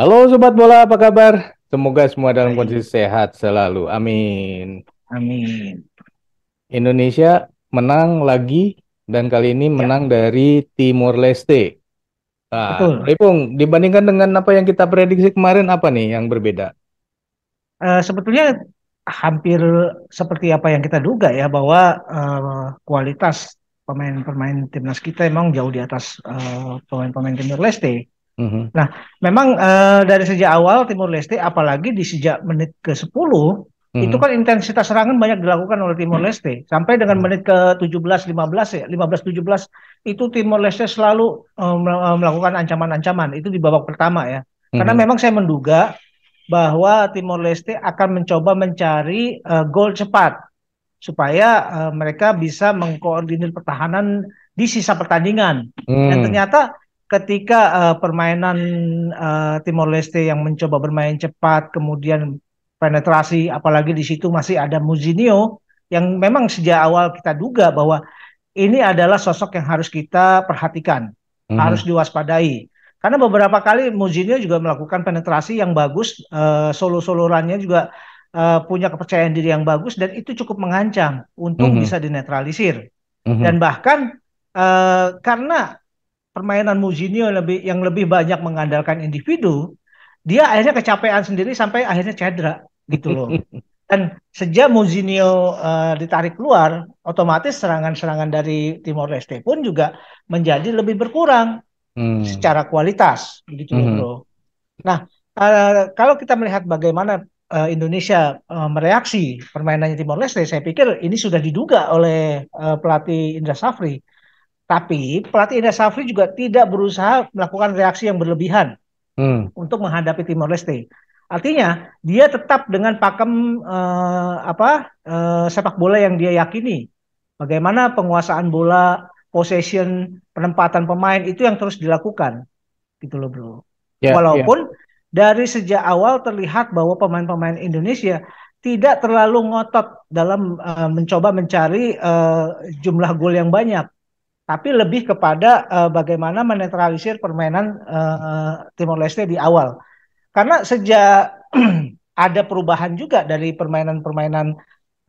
Halo sobat bola, apa kabar? Semoga semua dalam kondisi sehat selalu. Amin. Amin. Indonesia menang lagi dan kali ini ya. menang dari Timor Leste. Nah, Betul. Ripung, dibandingkan dengan apa yang kita prediksi kemarin apa nih yang berbeda? Uh, sebetulnya hampir seperti apa yang kita duga ya bahwa uh, kualitas pemain-pemain timnas kita emang jauh di atas eh, pemain-pemain uh, Leste Mm-hmm. Nah, memang uh, dari sejak awal Timur Leste, apalagi di sejak menit ke 10 uh-huh. Mm-hmm. itu kan intensitas serangan banyak dilakukan oleh Timur mm-hmm. Leste sampai dengan menit ke 17, 15 ya, 15, 17 itu Timur Leste selalu uh, melakukan ancaman-ancaman itu di babak pertama ya. Karena uh Karena memang saya menduga bahwa Timor Leste akan mencoba mencari uh, gol cepat supaya uh, mereka bisa mengkoordinir pertahanan di sisa pertandingan. Hmm. Dan mm. ternyata ketika uh, permainan uh, Timor Leste yang mencoba bermain cepat kemudian penetrasi apalagi di situ masih ada Muzinho yang memang sejak awal kita duga bahwa ini adalah sosok yang harus kita perhatikan, hmm. harus diwaspadai. Karena beberapa kali Muzinho juga melakukan penetrasi yang bagus, uh, solo-solorannya juga uh, punya kepercayaan diri yang bagus dan itu cukup mengancam. untuk hmm. bisa dinetralisir. Hmm. Dan bahkan uh, karena permainan Mourinho lebih yang lebih banyak mengandalkan individu, dia akhirnya kecapean sendiri sampai akhirnya cedera gitu loh. Dan sejak Mourinho uh, eh, ditarik keluar, otomatis serangan-serangan dari Timor Leste pun juga menjadi lebih berkurang hmm. secara kualitas gitu hmm. loh. Nah, uh, kalau kita melihat bagaimana uh, Indonesia uh, mereaksi permainannya Timor Leste, saya pikir ini sudah diduga oleh uh, pelatih Indra Safri tapi pelatih Indra Safri juga tidak berusaha melakukan reaksi yang berlebihan hmm. untuk menghadapi Timor Leste. Artinya dia tetap dengan pakem uh, apa uh, sepak bola yang dia yakini. Bagaimana penguasaan bola, possession, penempatan pemain itu yang terus dilakukan, gitu loh bro. Yeah, Walaupun yeah. dari sejak awal terlihat bahwa pemain-pemain Indonesia tidak terlalu ngotot dalam uh, mencoba mencari uh, jumlah gol yang banyak tapi lebih kepada uh, bagaimana menetralisir permainan uh, Timor Leste di awal. Karena sejak ada perubahan juga dari permainan-permainan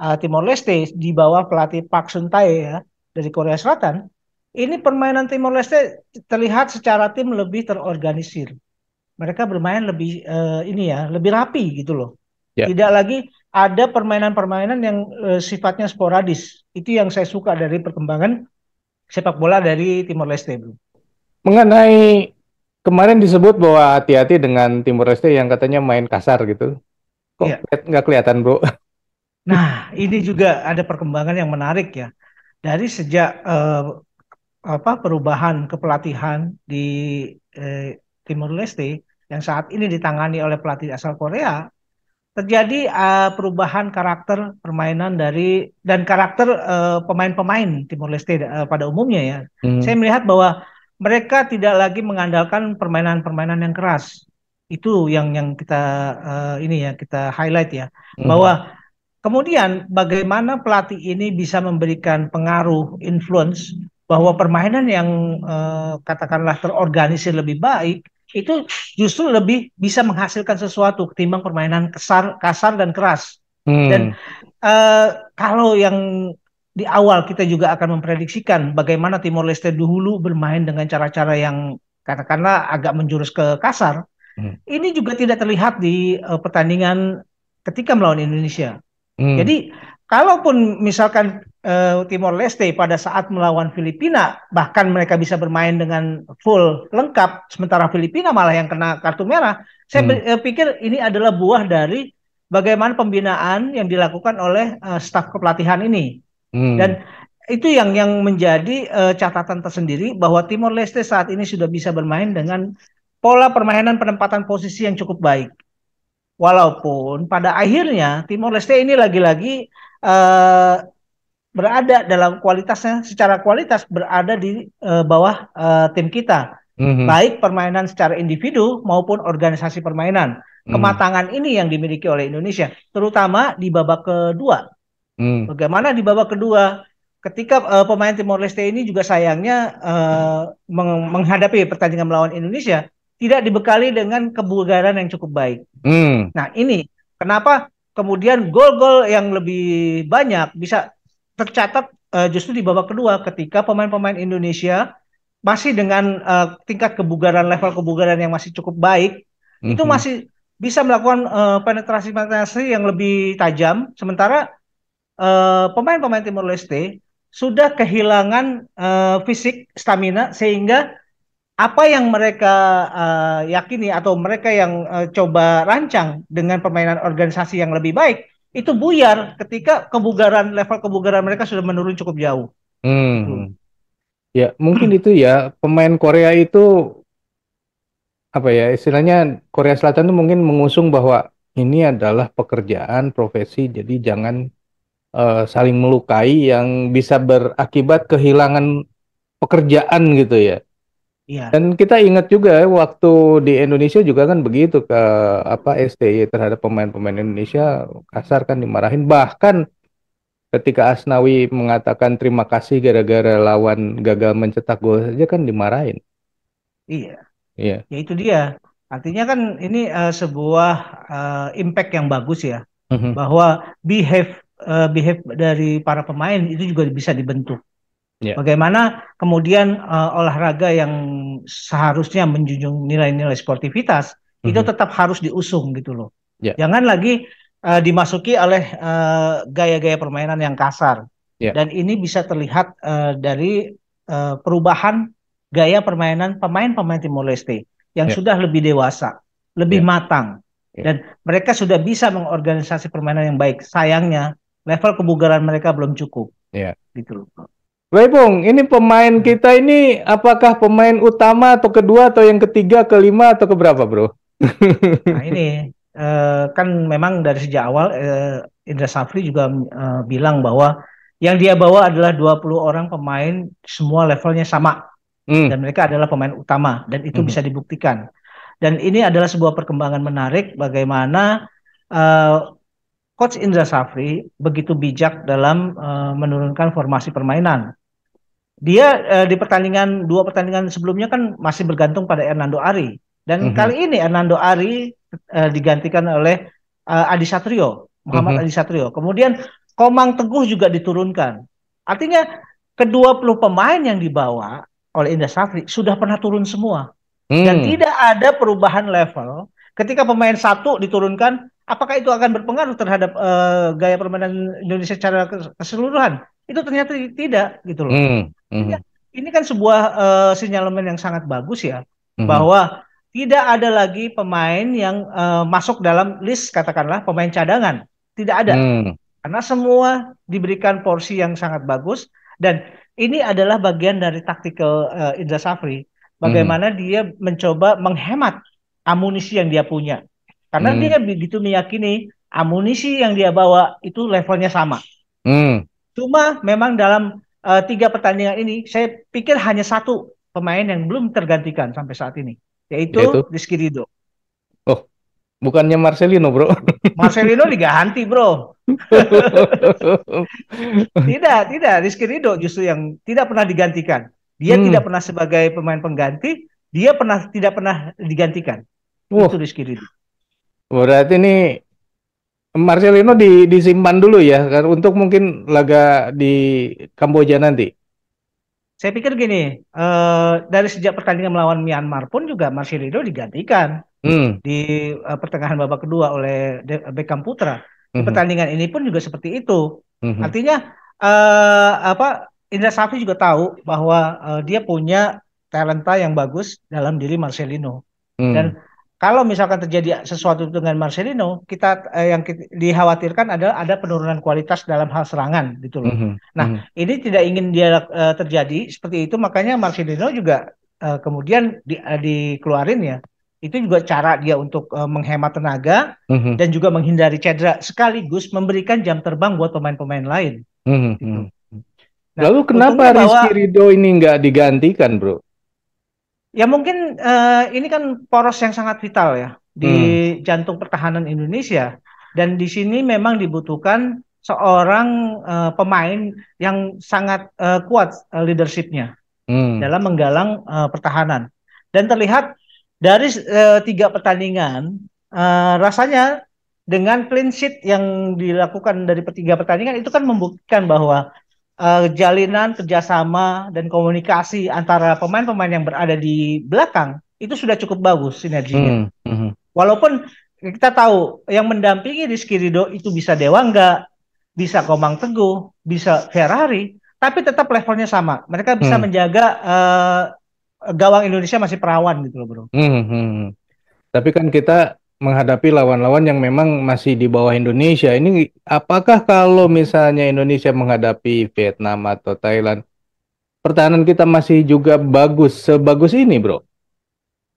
uh, Timor Leste di bawah pelatih Park Sun Tae ya dari Korea Selatan, ini permainan Timor Leste terlihat secara tim lebih terorganisir. Mereka bermain lebih uh, ini ya, lebih rapi gitu loh. Yeah. Tidak lagi ada permainan-permainan yang uh, sifatnya sporadis. Itu yang saya suka dari perkembangan sepak bola dari Timor Leste, Bro? Mengenai kemarin disebut bahwa hati-hati dengan Timor Leste yang katanya main kasar gitu. Kok iya. nggak kelihatan, Bro? Nah, ini juga ada perkembangan yang menarik ya. Dari sejak eh, apa perubahan kepelatihan di eh, Timor Leste yang saat ini ditangani oleh pelatih asal Korea, terjadi uh, perubahan karakter permainan dari dan karakter eh, pemain-pemain uh, Timor Leste uh, pada umumnya ya. Hmm. Saya melihat bahwa mereka tidak lagi mengandalkan permainan-permainan yang keras. Itu yang yang kita uh, ini ya kita highlight ya hmm. bahwa kemudian bagaimana pelatih ini bisa memberikan pengaruh influence bahwa permainan yang uh, katakanlah terorganisir lebih baik itu justru lebih bisa menghasilkan sesuatu ketimbang permainan kasar, kasar dan keras. Hmm. Dan uh, kalau yang di awal kita juga akan memprediksikan bagaimana Timor Leste dulu bermain dengan cara-cara yang katakanlah agak menjurus ke kasar. Hmm. Ini juga tidak terlihat di uh, pertandingan ketika melawan Indonesia. Hmm. Jadi kalaupun misalkan uh, Timor Leste pada saat melawan Filipina bahkan mereka bisa bermain dengan full lengkap sementara Filipina malah yang kena kartu merah saya hmm. Eh, pikir ini adalah buah dari bagaimana pembinaan yang dilakukan oleh uh, staf kepelatihan ini hmm. dan itu yang yang menjadi uh, catatan tersendiri bahwa Timor Leste saat ini sudah bisa bermain dengan pola permainan penempatan posisi yang cukup baik walaupun pada akhirnya Timor Leste ini lagi-lagi uh, berada dalam kualitasnya secara kualitas berada di uh, bawah uh, tim kita. Mm-hmm. Baik permainan secara individu maupun organisasi permainan. Mhm. Kematangan ini yang dimiliki oleh Indonesia, terutama di babak kedua. Mm. Bagaimana di babak kedua ketika uh, pemain Timor Leste ini juga sayangnya uh, meng- menghadapi pertandingan melawan Indonesia tidak dibekali dengan kebugaran yang cukup baik. Mm. Nah, ini kenapa kemudian gol-gol yang lebih banyak bisa tercatat uh, justru di babak kedua ketika pemain-pemain Indonesia masih dengan uh, tingkat kebugaran level kebugaran yang masih cukup baik mm-hmm. itu mhm. masih bisa melakukan uh, eh, penetrasi penetrasi yang lebih tajam sementara uh, pemain-pemain Timor Leste sudah kehilangan uh, fisik stamina sehingga apa yang mereka uh, yakini atau mereka yang uh, coba rancang dengan permainan organisasi yang lebih baik itu buyar ketika kebugaran level kebugaran mereka sudah menurun cukup jauh. Hmm. hmm. Ya mungkin itu ya pemain Korea itu apa ya istilahnya Korea Selatan itu mungkin mengusung bahwa ini adalah pekerjaan profesi jadi jangan uh, saling melukai yang bisa berakibat kehilangan pekerjaan gitu ya Iya. Dan kita ingat juga waktu di Indonesia juga kan begitu ke apa STY terhadap pemain-pemain Indonesia kasar kan dimarahin bahkan ketika Asnawi mengatakan terima kasih gara-gara lawan gagal mencetak gol saja kan dimarahin. Iya. Iya. Ya itu dia. Artinya kan ini uh, sebuah uh, impact yang bagus ya mm-hmm. bahwa behave uh, behave dari para pemain itu juga bisa dibentuk. Yeah. Bagaimana kemudian uh, olahraga yang seharusnya menjunjung nilai-nilai sportivitas mm-hmm. itu tetap harus diusung gitu loh. Yeah. Jangan lagi uh, dimasuki oleh uh, gaya-gaya permainan yang kasar. Yeah. Dan ini bisa terlihat uh, dari uh, perubahan gaya permainan pemain-pemain Timor Leste yang yeah. sudah lebih dewasa, lebih yeah. matang yeah. dan mereka sudah bisa mengorganisasi permainan yang baik. Sayangnya level kebugaran mereka belum cukup. Yeah. Gitu loh. Baik Bung, ini pemain kita ini apakah pemain utama atau kedua atau yang ketiga, kelima atau keberapa bro? nah ini uh, kan memang dari sejak awal uh, Indra Safri juga uh, bilang bahwa yang dia bawa adalah 20 orang pemain semua levelnya sama Hmm. dan mereka adalah pemain utama dan itu hmm. bisa dibuktikan. Dan ini adalah sebuah perkembangan menarik bagaimana uh, Coach Indra Safri begitu bijak dalam uh, menurunkan formasi permainan dia uh, di pertandingan dua pertandingan sebelumnya kan masih bergantung pada Hernando Ari dan mm -hmm. kali ini Hernando Ari uh, digantikan oleh uh, Adi Satrio Muhammad mm -hmm. Adi Satrio kemudian Komang Teguh juga diturunkan artinya kedua puluh pemain yang dibawa oleh Indra Safri sudah pernah turun semua mm. dan hmm. tidak ada perubahan level ketika pemain satu diturunkan apakah itu akan berpengaruh terhadap uh, gaya permainan Indonesia secara keseluruhan? Itu ternyata tidak gitu loh. Mm, -hmm. ini kan sebuah uh, sinyalemen yang sangat bagus ya mm. bahwa tidak ada lagi pemain yang uh, masuk dalam list katakanlah pemain cadangan. Tidak ada. Mm. Karena semua diberikan porsi yang sangat bagus dan ini adalah bagian dari taktikal uh, Indra Safri. Hmm. Bagaimana mm. dia mencoba menghemat amunisi yang dia punya karena hmm. dia kan begitu meyakini amunisi yang dia bawa itu levelnya sama. Hmm. Cuma memang dalam uh, tiga pertandingan ini saya pikir hanya satu pemain yang belum tergantikan sampai saat ini, yaitu, yaitu? Rizky Rido. Oh, bukannya Marcelino, Bro? Marcelino henti, Bro. tidak, tidak, Rizky Rido justru yang tidak pernah digantikan. Dia hmm. tidak pernah sebagai pemain pengganti, dia pernah tidak pernah digantikan. Oh. Itu Rizky Rido. Oh, berarti ini Marcelino di, disimpan dulu ya untuk mungkin laga di Kamboja nanti. Saya pikir gini, uh, dari sejak pertandingan melawan Myanmar pun juga Marcelino digantikan hmm. di uh, pertengahan babak kedua oleh De Beckham Putra. Hmm. pertandingan ini pun juga seperti itu. Hmm. Artinya uh, apa Indra Safri juga tahu bahwa uh, dia punya talenta yang bagus dalam diri Marcelino. Hmm. Dan kalau misalkan terjadi sesuatu dengan Marcelino, kita eh, yang kita, dikhawatirkan adalah ada penurunan kualitas dalam hal serangan gitu loh. Mm -hmm. Nah, mm -hmm. ini tidak ingin dia uh, terjadi seperti itu, makanya Marcelino juga uh, kemudian di, uh, dikeluarin ya. Itu juga cara dia untuk uh, menghemat tenaga mm -hmm. dan juga menghindari cedera sekaligus memberikan jam terbang buat pemain-pemain lain. Mm -hmm. gitu. Mhm, mhm. nah, Lalu kenapa bahwa... Rizky Ridho ini nggak digantikan, Bro? Ya mungkin uh, ini kan poros yang sangat vital ya di hmm. jantung pertahanan Indonesia dan di sini memang dibutuhkan seorang uh, pemain yang sangat uh, kuat uh, leadershipnya hmm. dalam menggalang uh, pertahanan dan terlihat dari uh, tiga pertandingan uh, rasanya dengan clean sheet yang dilakukan dari tiga pertandingan itu kan membuktikan bahwa uh, jalinan kerjasama dan komunikasi antara pemain-pemain yang berada di belakang itu sudah cukup bagus sinerginya. Hmm. Hmm. Walaupun kita tahu yang mendampingi Rizky Ridho itu bisa Dewangga, bisa Komang Teguh, bisa Ferrari, tapi tetap levelnya sama. Mereka bisa hmm. menjaga uh, gawang Indonesia masih perawan gitu loh, Bro. Hmm. hmm, hmm. Tapi kan kita menghadapi lawan-lawan yang memang masih di bawah Indonesia. Ini apakah kalau misalnya Indonesia menghadapi Vietnam atau Thailand, pertahanan kita masih juga bagus sebagus ini, Bro?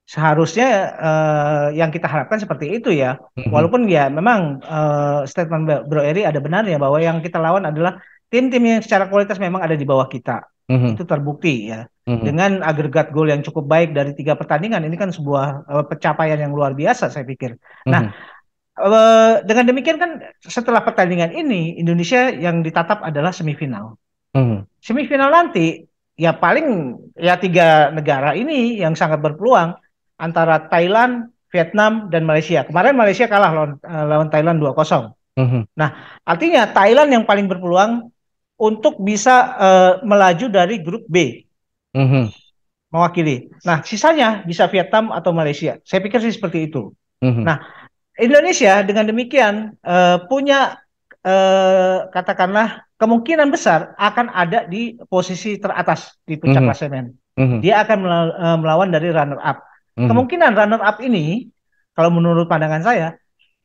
Seharusnya uh, yang kita harapkan seperti itu ya. Mm-hmm. Walaupun ya memang uh, statement Bro Eri ada benarnya bahwa yang kita lawan adalah tim-tim yang secara kualitas memang ada di bawah kita hmm itu terbukti ya mm-hmm. dengan agregat gol yang cukup baik dari tiga pertandingan ini kan sebuah uh, pencapaian yang luar biasa saya pikir. Nah, mm-hmm. Nah uh, dengan demikian kan setelah pertandingan ini Indonesia yang ditatap adalah semifinal. Mm-hmm. Semifinal nanti ya paling ya tiga negara ini yang sangat berpeluang antara Thailand, Vietnam dan Malaysia. Kemarin Malaysia kalah lawan, eh, lawan Thailand 2-0. Mm-hmm. Nah, artinya Thailand yang paling berpeluang untuk bisa uh, melaju dari grup B mm -hmm. mewakili. Nah sisanya bisa Vietnam atau Malaysia. Saya pikir sih seperti itu. Mm -hmm. Nah Indonesia dengan demikian uh, punya uh, katakanlah kemungkinan besar akan ada di posisi teratas di puncak mm -hmm. Mm -hmm. Dia akan melawan dari runner up. Mm -hmm. Kemungkinan runner up ini kalau menurut pandangan saya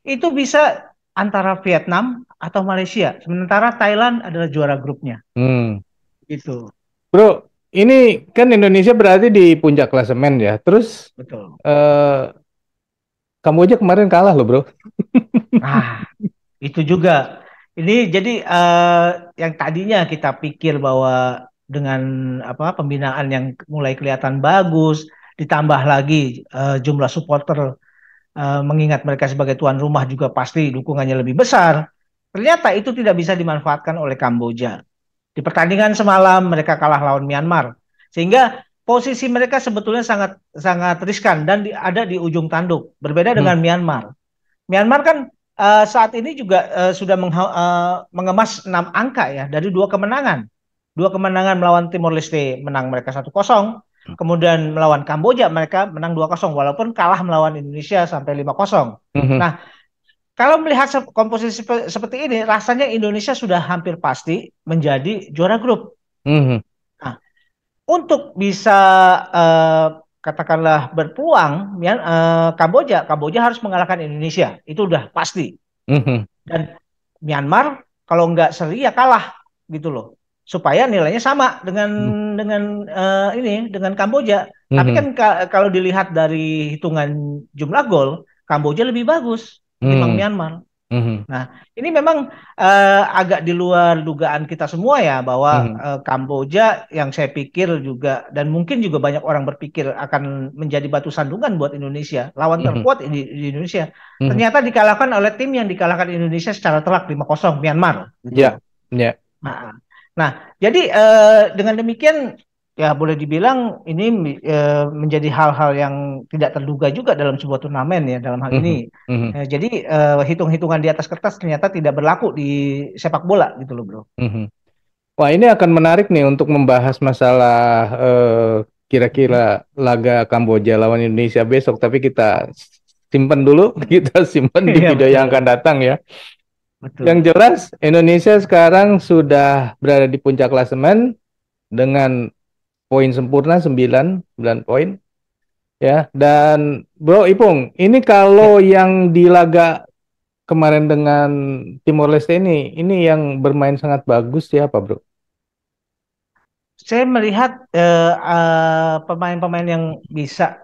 itu bisa antara Vietnam atau Malaysia. Sementara Thailand adalah juara grupnya. Hmm. Gitu. Bro, ini kan Indonesia berarti di puncak klasemen ya. Terus Betul. Uh, eh, aja kemarin kalah loh, Bro. nah, itu juga. Ini jadi uh, yang tadinya kita pikir bahwa dengan apa pembinaan yang mulai kelihatan bagus, ditambah lagi uh, jumlah supporter uh, mengingat mereka sebagai tuan rumah juga pasti dukungannya lebih besar. Ternyata itu tidak bisa dimanfaatkan oleh Kamboja. Di pertandingan semalam mereka kalah lawan Myanmar. Sehingga posisi mereka sebetulnya sangat sangat riskan dan di, ada di ujung tanduk. Berbeda hmm. dengan Myanmar. Myanmar kan uh, saat ini juga uh, sudah uh, mengemas enam angka ya dari dua kemenangan. Dua kemenangan melawan Timor Leste menang mereka 1-0. Hmm. Kemudian melawan Kamboja mereka menang 2-0 walaupun kalah melawan Indonesia sampai 5-0. -hmm. Nah, kalau melihat komposisi seperti ini, rasanya Indonesia sudah hampir pasti menjadi juara grup. Mm -hmm. Nah, untuk bisa uh, katakanlah berpeluang, ya, uh, Kamboja, Kamboja harus mengalahkan Indonesia, itu udah pasti. Mm -hmm. Dan Myanmar kalau nggak seri ya kalah gitu loh, supaya nilainya sama dengan mm -hmm. dengan uh, ini dengan Kamboja. Mm -hmm. Tapi mhm. kan kalau dilihat dari hitungan jumlah gol, Kamboja lebih bagus ketimbang hmm. Myanmar. hmm Nah, ini memang uh, agak di luar dugaan kita semua ya bahwa uh, Kamboja yang saya pikir juga dan mungkin juga banyak orang berpikir akan menjadi batu sandungan buat Indonesia, lawan mm-hmm. terkuat di, di Indonesia. hmm Ternyata dikalahkan oleh tim yang dikalahkan Indonesia secara telak 5-0 Myanmar. Iya. Yeah. Yeah. Nah, nah, jadi uh, dengan demikian ya boleh dibilang ini e, menjadi hal-hal yang tidak terduga juga dalam sebuah turnamen ya dalam hal ini. Mm -hmm. jadi e, hitung-hitungan di atas kertas ternyata tidak berlaku di sepak bola gitu loh bro. Mm -hmm. Wah ini akan menarik nih untuk membahas masalah kira-kira laga Kamboja lawan Indonesia besok. Tapi kita simpan dulu, kita simpan di iya, video yang akan datang ya. Betul. Yang jelas Indonesia sekarang sudah berada di puncak klasemen dengan poin sempurna 9, 9 poin. Ya, dan Bro Ipung, ini kalau ya. yang di laga kemarin dengan Timor Leste ini, ini yang bermain sangat bagus siapa, Bro? Saya melihat eh, eh, pemain-pemain uh, uh, yang bisa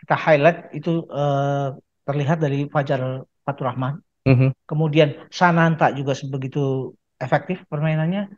kita highlight itu uh, terlihat dari Fajar Faturrahman. Mm -hmm. Kemudian Sananta juga begitu efektif permainannya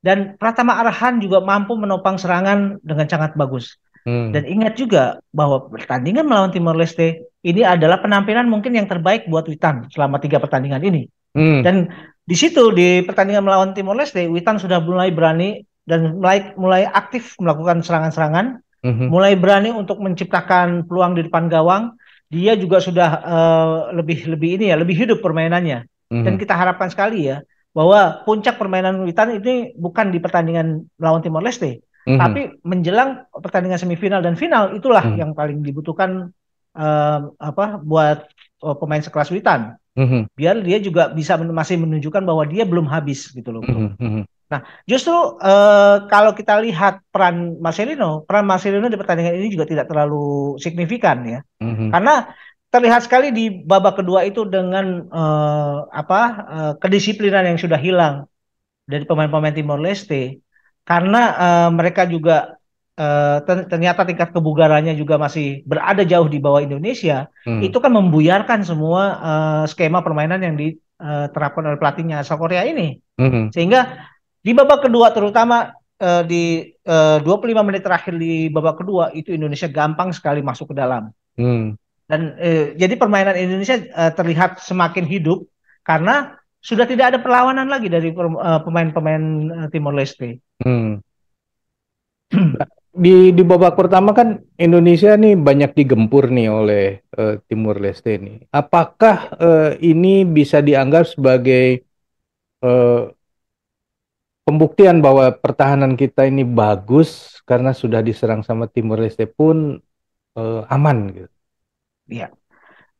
dan Pratama Arhan juga mampu menopang serangan dengan sangat bagus. Hmm. Dan ingat juga bahwa pertandingan melawan Timor Leste ini adalah penampilan mungkin yang terbaik buat Witan selama tiga pertandingan ini. Hmm. Dan di situ di pertandingan melawan Timor Leste, Witan sudah mulai berani dan mulai mulai aktif melakukan serangan-serangan, hmm. mulai berani untuk menciptakan peluang di depan gawang. Dia juga sudah uh, lebih lebih ini ya, lebih hidup permainannya. Hmm. Dan kita harapkan sekali ya bahwa puncak permainan Witan ini bukan di pertandingan melawan Timor Leste, mm-hmm. tapi menjelang pertandingan semifinal dan final itulah mm-hmm. yang paling dibutuhkan uh, apa buat uh, pemain sekelas Witan. Mm-hmm. Biar dia juga bisa men- masih menunjukkan bahwa dia belum habis gitu loh. Mm-hmm. Nah, justru uh, kalau kita lihat peran Marcelino, peran Marcelino di pertandingan ini juga tidak terlalu signifikan ya. Mm-hmm. Karena terlihat sekali di babak kedua itu dengan uh, apa uh, kedisiplinan yang sudah hilang dari pemain-pemain Timor Leste karena uh, mereka juga uh, ternyata tingkat kebugarannya juga masih berada jauh di bawah Indonesia hmm. itu kan membuyarkan semua uh, skema permainan yang diterapkan oleh pelatihnya asal Korea ini hmm. sehingga di babak kedua terutama uh, di uh, 25 menit terakhir di babak kedua itu Indonesia gampang sekali masuk ke dalam hmm. Dan eh, jadi permainan Indonesia eh, terlihat semakin hidup karena sudah tidak ada perlawanan lagi dari eh, pemain-pemain eh, Timor Leste. Hmm. hmm. di di babak pertama kan Indonesia nih banyak digempur nih oleh eh, Timur Leste nih. Apakah eh, ini bisa dianggap sebagai eh, pembuktian bahwa pertahanan kita ini bagus karena sudah diserang sama Timor Leste pun eh, aman gitu. Iya.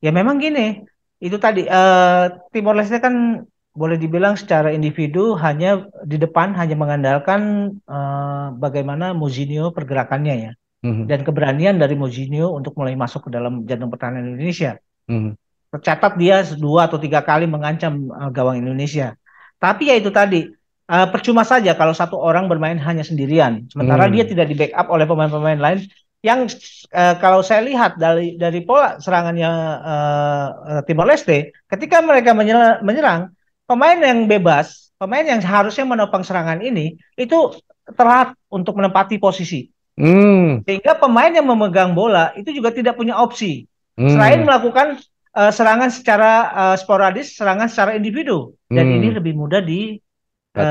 Ya memang gini, itu tadi uh, Timor Leste kan boleh dibilang secara individu hanya di depan hanya mengandalkan uh, bagaimana Mourinho pergerakannya ya. Mm-hmm. Dan keberanian dari Mourinho untuk mulai masuk ke dalam jantung pertahanan Indonesia. Mm-hmm. Tercatat dia dua atau tiga kali mengancam uh, gawang Indonesia. Tapi ya itu tadi, uh, percuma saja kalau satu orang bermain hanya sendirian, sementara hmm. dia tidak di backup oleh pemain-pemain lain yang eh, kalau saya lihat dari dari pola serangannya eh, eh Timor Leste, ketika mereka menyerang, menyerang pemain yang bebas, pemain yang seharusnya menopang serangan ini itu terlambat untuk menempati posisi. Hmm. Sehingga pemain yang memegang bola itu juga tidak punya opsi hmm. selain melakukan e, serangan secara e, sporadis, serangan secara individu. Dan hmm. ini lebih mudah di e,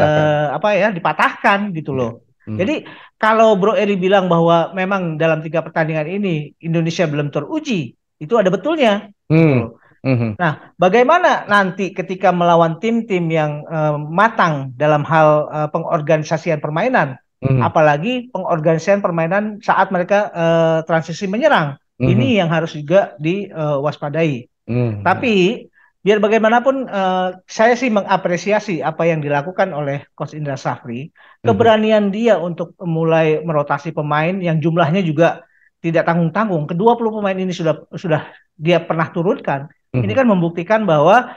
apa ya dipatahkan gitu loh. Hmm. Jadi kalau Bro Eri bilang bahwa memang dalam tiga pertandingan ini Indonesia belum teruji, itu ada betulnya. Hmm. Gitu. hmm. Nah, bagaimana nanti ketika melawan tim-tim yang uh, matang dalam hal uh, pengorganisasian permainan, hmm. apalagi pengorganisasian permainan saat mereka uh, transisi menyerang, hmm. ini yang harus juga diwaspadai. Uh, Hmm. Tapi biar bagaimanapun uh, saya sih mengapresiasi apa yang dilakukan oleh Coach Indra Safri mhm. keberanian -hmm. dia untuk mulai merotasi pemain yang jumlahnya juga tidak tanggung-tanggung kedua puluh pemain ini sudah sudah dia pernah turunkan -hmm. ini kan membuktikan bahwa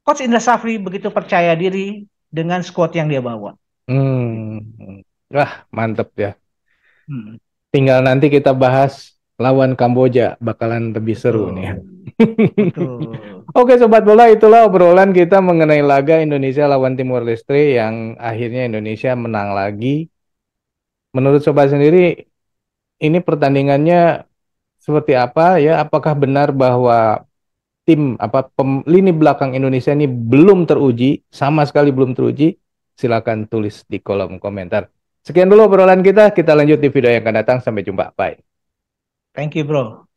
Coach Indra Safri begitu percaya diri dengan squad yang dia bawa hmm wah mantep ya hmm. tinggal nanti kita bahas lawan Kamboja bakalan lebih seru Betul. nih. Oke sobat bola itulah obrolan kita mengenai laga Indonesia lawan Timur Leste yang akhirnya Indonesia menang lagi. Menurut sobat sendiri ini pertandingannya seperti apa ya? Apakah benar bahwa tim apa pem, lini belakang Indonesia ini belum teruji, sama sekali belum teruji? Silakan tulis di kolom komentar. Sekian dulu obrolan kita, kita lanjut di video yang akan datang. Sampai jumpa, bye. Thank you, bro.